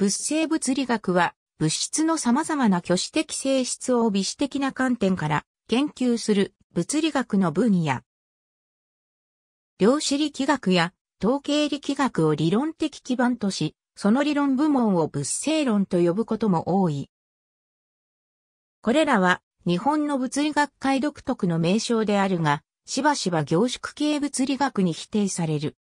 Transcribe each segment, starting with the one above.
物性物理学は物質の様々な挙子的性質を美子的な観点から研究する物理学の分野。量子力学や統計力学を理論的基盤とし、その理論部門を物性論と呼ぶことも多い。これらは日本の物理学界独特の名称であるが、しばしば凝縮系物理学に否定される。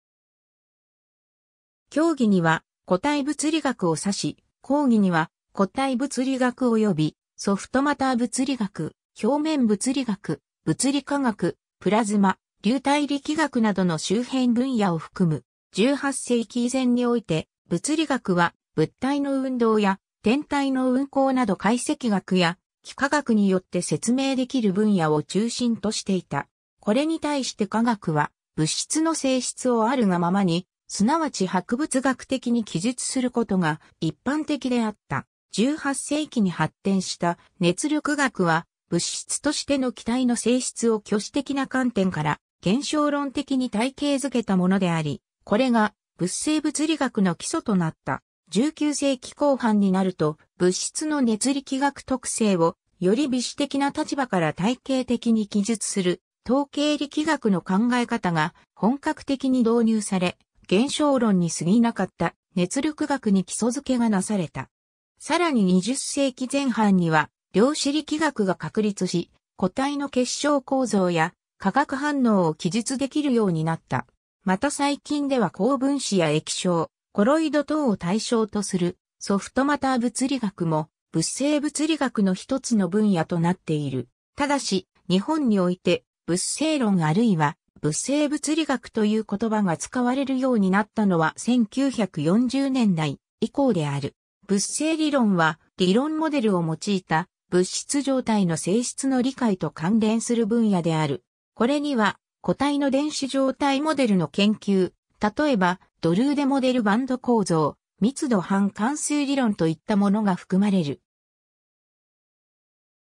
競技には個体物理学を指し、講義には、個体物理学及びソフトマター物理学、表面物理学、物理化学、プラズマ、流体力学などの周辺分野を含む、18世紀以前において、物理学は物体の運動や天体の運行など解析学や幾何学によって説明できる分野を中心としていた。これに対して科学は物質の性質をあるがままにすなわち博物学的に記述することが一般的であった。18世紀に発展した熱力学は物質としての気体の性質を挙手的な観点から現象論的に体系づけたものであり、これが物性物理学の基礎となった。19世紀後半になると物質の熱力学特性をより微視的な立場から体系的に記述する統計力学の考え方が本格的に導入され、現象論に過ぎなかった熱力学に基礎づけがなされた。さらに20世紀前半には量子力学が確立し、個体の結晶構造や化学反応を記述できるようになった。また最近では高分子や液晶、コロイド等を対象とするソフトマター物理学も物性物理学の一つの分野となっている。ただし、日本において物性論あるいは物性物理学という言葉が使われるようになったのは1940年代以降である。物性理論は理論モデルを用いた物質状態の性質の理解と関連する分野である。これには固体の電子状態モデルの研究、例えばドルーデモデルバンド構造、密度半関数理論といったものが含まれる。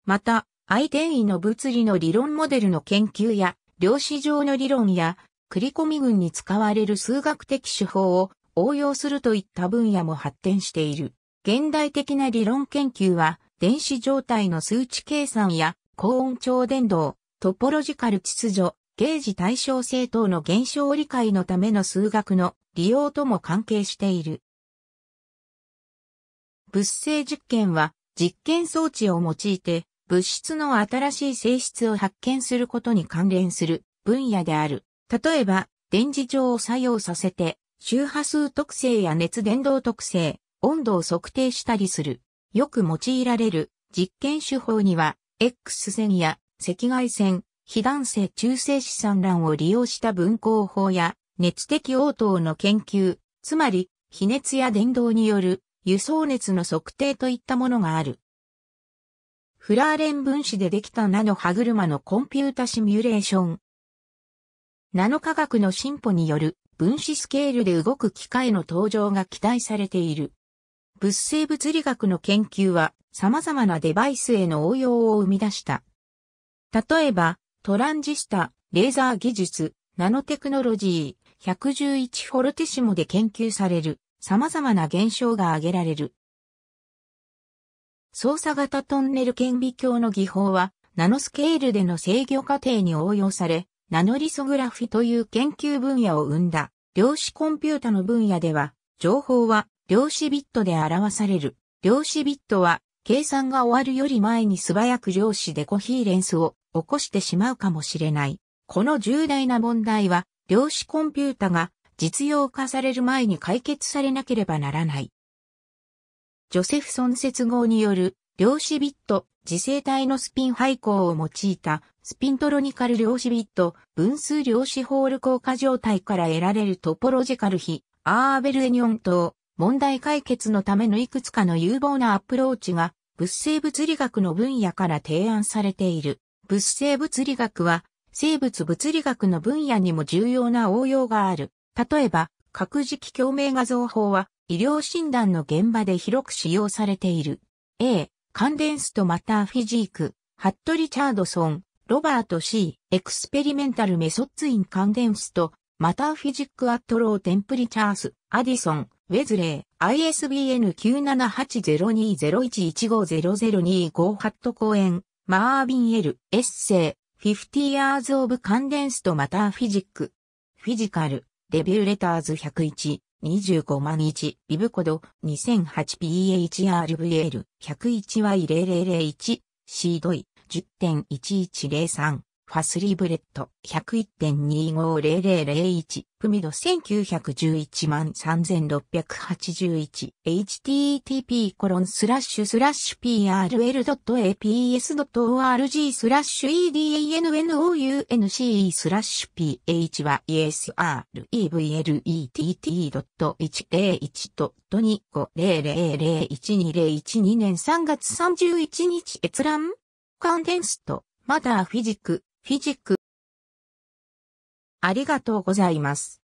また、相転移の物理の理論モデルの研究や量子上の理論や、繰り込み群に使われる数学的手法を応用するといった分野も発展している。現代的な理論研究は、電子状態の数値計算や、高音超伝導、トポロジカル秩序、ゲージ対称性等の現象理解のための数学の利用とも関係している。物性実験は、実験装置を用いて、物質の新しい性質を発見することに関連する分野である。例えば、電磁場を作用させて、周波数特性や熱伝導特性、温度を測定したりする。よく用いられる実験手法には、X 線や赤外線、非弾性中性子散乱を利用した分光法や、熱的応答の研究、つまり、比熱や電動による輸送熱の測定といったものがある。フラーレン分子でできたナノ歯車のコンピュータシミュレーション。ナノ科学の進歩による分子スケールで動く機械の登場が期待されている。物性物理学の研究は様々なデバイスへの応用を生み出した。例えば、トランジスタ、レーザー技術、ナノテクノロジー、111フォルティシモで研究される様々な現象が挙げられる。操作型トンネル顕微鏡の技法は、ナノスケールでの制御過程に応用され、ナノリソグラフィという研究分野を生んだ。量子コンピュータの分野では、情報は量子ビットで表される。量子ビットは、計算が終わるより前に素早く量子でコヒーレンスを起こしてしまうかもしれない。この重大な問題は、量子コンピュータが実用化される前に解決されなければならない。ジョセフソン接合による量子ビット次生体のスピン配光を用いたスピントロニカル量子ビット分数量子ホール効果状態から得られるトポロジカル比アーベルエニオン等問題解決のためのいくつかの有望なアプローチが物性物理学の分野から提案されている。物性物理学は生物物理学の分野にも重要な応用がある。例えば、核磁気共鳴画像法は医療診断の現場で広く使用されている。A、カンデンスとマターフィジーク、ハット・リチャードソン、ロバート C、エクスペリメンタルメソッツインカンデンスとマターフィジックアットローテンプリチャース、アディソン、ウェズレー、ISBN 9780201150025ハット公演、マービン・エル、エッセイ、50 Years of Condensed Matter Physic、フィジカル、デビューレターズ101、25万1、ビブコド 2008PHRVL101Y0001、シードイ10.1103。ファスリーブレット101.250001プミド1911万 3681http コロンスラッシュスラッシュ prl.aps.org スラッシュ edanunonce スラッシュ ph は esrevlett.101.250001201 年3月31日閲覧コンテンストマダーフィジクフィジック。ありがとうございます。